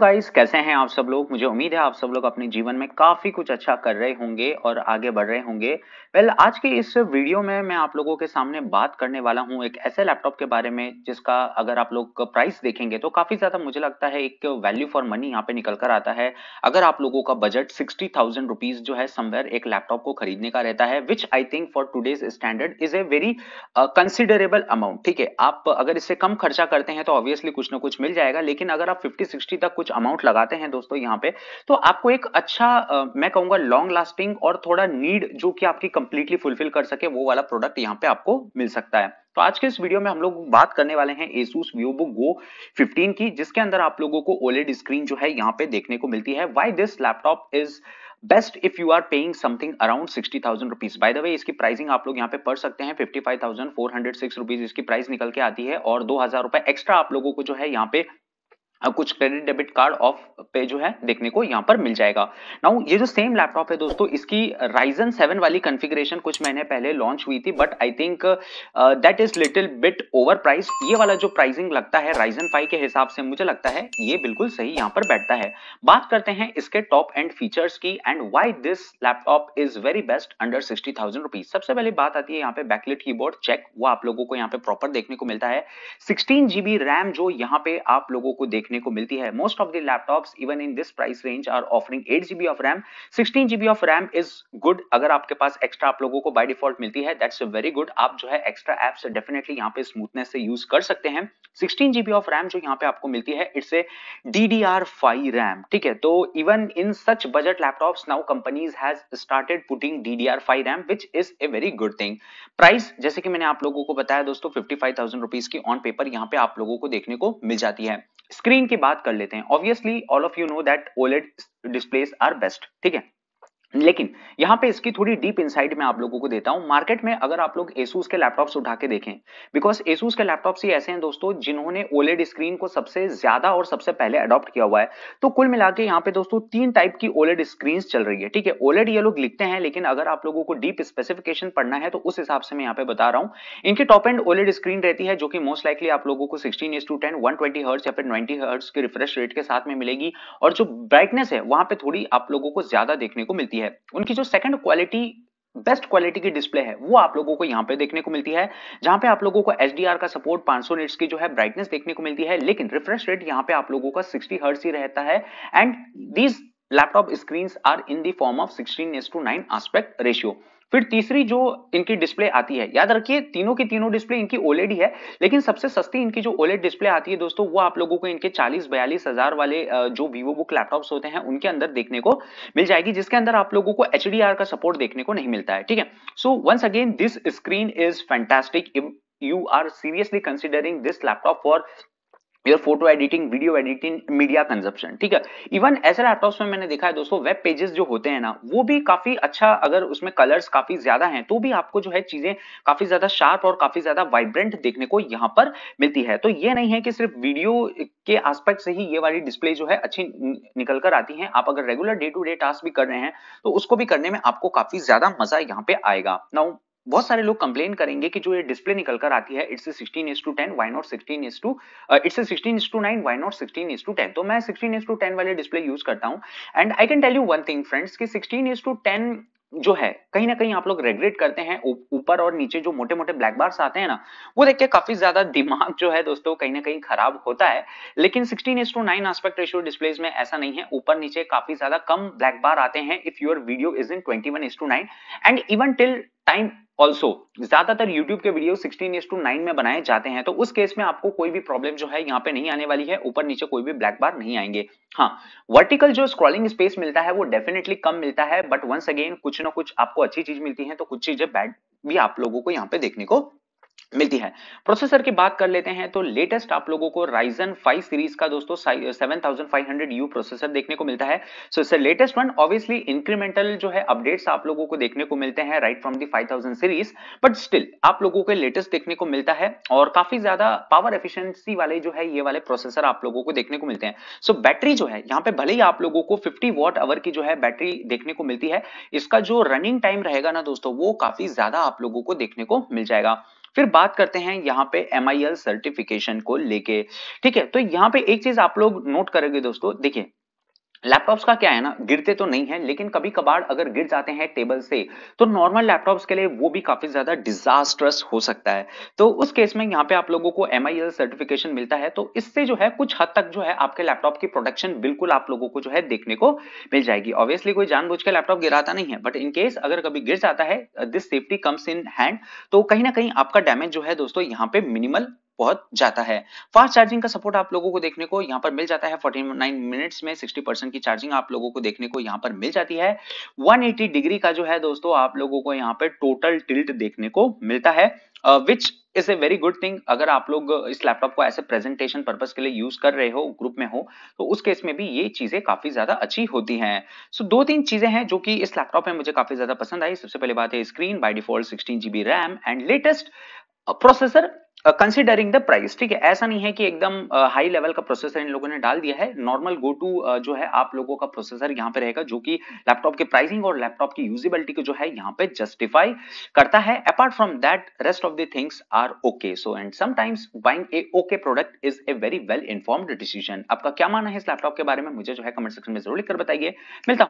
guys कैसे हैं आप सब लोग मुझे उम्मीद है आप सब लोग अपने जीवन में काफी कुछ अच्छा कर रहे होंगे और आगे बढ़ रहे होंगे वेल well, आज के इस वीडियो में मैं आप लोगों के सामने बात करने वाला हूं एक ऐसे लैपटॉप के बारे में जिसका अगर आप लोग प्राइस देखेंगे तो काफी ज्यादा मुझे लगता है एक वैल्यू फॉर मनी यहाँ पे निकल कर आता है अगर आप लोगों का बजट सिक्सटी थाउजेंड रुपीज जो है समवेयर एक लैपटॉप को खरीदने का रहता है which I think for today's standard is a very considerable amount ठीक है आप अगर इससे कम खर्चा करते हैं तो ऑब्वियसली कुछ ना कुछ मिल जाएगा लेकिन अगर आप फिफ्टी सिक्सटी तक कुछ कुछ अमाउंट लगाते हैं दोस्तों यहाँ पे तो आपको एक अच्छा मैं कहूंगा लॉन्ग लास्टिंग और थोड़ा नीड जो कि आपकी कंप्लीटली फुलफिल कर सके वो वाला प्रोडक्ट यहाँ पे आपको मिल सकता है तो आज के इस वीडियो में हम लोग बात करने वाले हैं Asus VivoBook Go 15 की जिसके अंदर आप लोगों को OLED स्क्रीन जो है यहाँ पे देखने को मिलती है why this laptop is best if you are paying something around sixty thousand rupees by the way इसकी प्राइसिंग आप लोग यहाँ पे पढ़ सकते हैं fifty five thousand four hundred six rupees इसकी प्राइस निकल के आती है और दो हजार रुपए एक्स्ट्रा आप लोगों को जो है यहाँ पे कुछ क्रेडिट डेबिट कार्ड ऑफ पे जो है देखने को यहाँ पर मिल जाएगा नाउ ये जो सेम लैपटॉप है दोस्तों इसकी राइजन सेवन वाली कॉन्फ़िगरेशन कुछ महीने पहले लॉन्च हुई थी but I think that is little bit over price ये वाला जो प्राइसिंग लगता है राइजन फाइव के हिसाब से मुझे लगता है ये बिल्कुल सही यहाँ पर बैठता है बात करते हैं इसके टॉप एंड फीचर्स की and why this laptop is very best under sixty thousand rupees सबसे पहले बात आती है यहाँ पे बैकलेट बोर्ड चेक वो आप लोगों को यहाँ पे प्रॉपर देखने को मिलता है सिक्सटीन जीबी रैम जो यहाँ पे आप लोगों को देख देखने को मिलती है most of the laptops even in this price range are offering eight GB of RAM sixteen GB of RAM is good अगर आपके पास एक्स्ट्रा आप लोगों को बाय डिफॉल्ट मिलती है दैट्स वेरी गुड आप जो है एक्स्ट्रा एप्स डेफिनेटली यहाँ पे स्मूथनेस से यूज कर सकते हैं सिक्सटीन जीबी ऑफ रैम जो यहाँ पे आपको मिलती है it's a D D R five RAM ठीक है तो even in such budget laptop now companies has started putting D D R five RAM which is a very good thing price जैसे कि मैंने आप लोगों को बताया दोस्तों फिफ्टी फाइव थाउजेंड रुपीज की ऑन पेपर यहाँ पे आप लोगों को देखने को मिल जाती है स्क्रीन स्क्रीन की बात कर लेते हैं obviously all of you know that OLED displays are best ठीक है लेकिन यहां पे इसकी थोड़ी डीप इनसाइड में आप लोगों को देता हूं मार्केट में अगर आप लोग एसूस के लैपटॉप्स उठा के देखें बिकॉज एसूस के लैपटॉप्स ही ऐसे हैं दोस्तों जिन्होंने ओलेड स्क्रीन को सबसे ज्यादा और सबसे पहले अडॉप्ट किया हुआ है तो कुल मिला के यहाँ पे दोस्तों तीन टाइप की ओलेड स्क्रीन चल रही है ठीक है ओलेड ये लोग लिखते हैं लेकिन अगर आप लोगों को डीप स्पेसिफिकेशन पढ़ना है तो उस हिसाब से मैं यहाँ पे बता रहा हूँ इनकी टॉप एंड ओलेड स्क्रीन रहती है जो कि मोस्ट लाइकली आप लोगों को sixteen is to ten one twenty hertz या फिर ट्वेंटी हर्ट्स के रिफ्रेश रेट के साथ में मिलेगी और जो ब्राइटनेस है वहां पे थोड़ी आप लोगों को ज्यादा देखने को मिलती है है उनकी जो सेकंड क्वालिटी बेस्ट क्वालिटी की डिस्प्ले है वो आप लोगों को यहाँ पे देखने को मिलती है जहां पे आप लोगों को एच का सपोर्ट 500 सौ की जो है ब्राइटनेस देखने को मिलती है लेकिन रिफ्रेश रेट यहाँ पे आप लोगों का 60 हर्ट्ज ही रहता है and these laptop screen are in the form of sixteen is to nine aspect ratio फिर तीसरी जो इनकी डिस्प्ले आती है याद रखिए तीनों की तीनों डिस्प्ले इनकी ओलेड ही है लेकिन सबसे सस्ती इनकी जो ओलेड डिस्प्ले आती है दोस्तों वो आप लोगों को इनके चालीस बयालीस हजार वाले जो वीवो बुक लैपटॉप्स होते हैं उनके अंदर देखने को मिल जाएगी जिसके अंदर आप लोगों को एच का सपोर्ट देखने को नहीं मिलता है ठीक है so once again this screen is fantastic you are seriously considering this laptop for your photo editing video editing media consumption ठीक है इवन ऐसे लैपटॉप्स में मैंने देखा है दोस्तों वेब पेजेस जो होते हैं ना वो भी काफी अच्छा अगर उसमें कलर्स काफी ज्यादा हैं तो भी आपको जो है चीजें काफी ज्यादा शार्प और काफी ज्यादा वाइब्रेंट देखने को यहाँ पर मिलती है तो ये नहीं है कि सिर्फ वीडियो के आस्पेक्ट से ही ये वाली डिस्प्ले जो है अच्छी निकल कर आती है आप अगर regular day to day task भी कर रहे हैं तो उसको भी करने में आपको काफी ज्यादा मजा यहाँ पे आएगा नाउ बहुत सारे लोग कंप्लेन करेंगे कि जो ये डिस्प्ले निकल कर आती है it's sixteen is to ten why not sixteen is to it's sixteen is to nine why not sixteen is to ten तो मैं सिक्सटीन इज टू टेन वाले डिस्प्ले यूज करता हूँ and I can tell you one thing friends कि sixteen is to ten जो है कहीं ना कहीं आप लोग रेग्रेट करते हैं ऊपर और नीचे जो मोटे मोटे ब्लैक बार्स आते हैं ना वो देख के काफी ज्यादा दिमाग जो है दोस्तों कहीं ना कहीं खराब होता है लेकिन sixteen is to nine aspect ratio displays में ऐसा नहीं है ऊपर नीचे काफी ज्यादा कम ब्लैक बार आते हैं if your video is in twenty one is to nine and even till time also ज्यादातर यूट्यूब के वीडियो 16 एस टू नाइन में बनाए जाते हैं तो उस केस में आपको कोई भी प्रॉब्लम जो है यहाँ पे नहीं आने वाली है ऊपर नीचे कोई भी ब्लैक बार नहीं आएंगे हाँ वर्टिकल जो स्क्रॉलिंग स्पेस मिलता है वो डेफिनेटली कम मिलता है बट वंस अगेन कुछ ना कुछ आपको अच्छी चीज मिलती है तो कुछ चीजें बैड भी आप लोगों को यहाँ पे देखने को मिलती है प्रोसेसर की बात कर लेते हैं तो लेटेस्ट आप लोगों को राइजन 5 सीरीज का दोस्तों 7500U प्रोसेसर देखने को मिलता है सो इससे लेटेस्ट वन ऑब्वियसली इंक्रीमेंटल जो है अपडेट्स आप लोगों को देखने को मिलते हैं right from the 5000 series but still आप लोगों को लेटेस्ट देखने को मिलता है और काफी ज्यादा पावर एफिशियंसी वाले जो है ये वाले प्रोसेसर आप लोगों को देखने को मिलते हैं सो so, बैटरी जो है यहाँ पे भले ही आप लोगों को फिफ्टी वॉट आवर की जो है बैटरी देखने को मिलती है इसका जो रनिंग टाइम रहेगा ना दोस्तों वो काफी ज्यादा आप लोगों को देखने को मिल जाएगा फिर बात करते हैं यहाँ पे एम सर्टिफिकेशन को लेके ठीक है तो यहाँ पे एक चीज आप लोग नोट करेंगे दोस्तों देखिए लैपटॉप्स का क्या है ना गिरते तो नहीं है लेकिन कभी कबार अगर गिर जाते हैं टेबल से तो नॉर्मल लैपटॉप्स के लिए वो भी काफी ज्यादा डिजास्ट्रस हो सकता है तो उस केस में यहाँ पे आप लोगों को एम सर्टिफिकेशन मिलता है तो इससे जो है कुछ हद तक जो है आपके लैपटॉप की प्रोटेक्शन बिल्कुल आप लोगों को जो है देखने को मिल जाएगी ऑब्वियसली कोई जानबूझ के लैपटॉप गिराता नहीं है बट इनकेस अगर कभी गिर जाता है this safety comes in hand तो कहीं ना कहीं आपका डैमेज जो है दोस्तों यहाँ पे मिनिमल पहुंच जाता है फास्ट चार्जिंग का सपोर्ट आप लोगों को देखने को यहाँ पर मिल जाता है 49 मिनट्स में 60 परसेंट की चार्जिंग आप लोगों को देखने को यहाँ पर मिल जाती है 180 डिग्री का जो है दोस्तों आप लोगों को यहाँ पर टोटल टिल्ट देखने को मिलता है which is a very good thing अगर आप लोग इस लैपटॉप को ऐसे प्रेजेंटेशन पर्पज के लिए यूज कर रहे हो ग्रुप में हो तो उस केस में भी ये चीजें काफी ज्यादा अच्छी होती हैं सो so, दो तीन चीजें हैं जो कि इस लैपटॉप में मुझे काफी ज्यादा पसंद आई सबसे पहले बात है screen by default sixteen GB RAM and latest processor considering the price ठीक है ऐसा नहीं है कि एकदम हाई uh, लेवल का प्रोसेसर इन लोगों ने डाल दिया है नॉर्मल गो टू जो है आप लोगों का प्रोसेसर यहाँ पे रहेगा जो कि लैपटॉप के प्राइसिंग और लैपटॉप की यूजिबिलिटी को जो है यहाँ पे जस्टिफाई करता है apart from that rest of the things are okay so and sometimes buying a okay product is a very well informed decision आपका क्या मानना है इस लैपटॉप के बारे में मुझे जो है कमेंट सेक्शन में जरूर लिखकर बताइए मिलता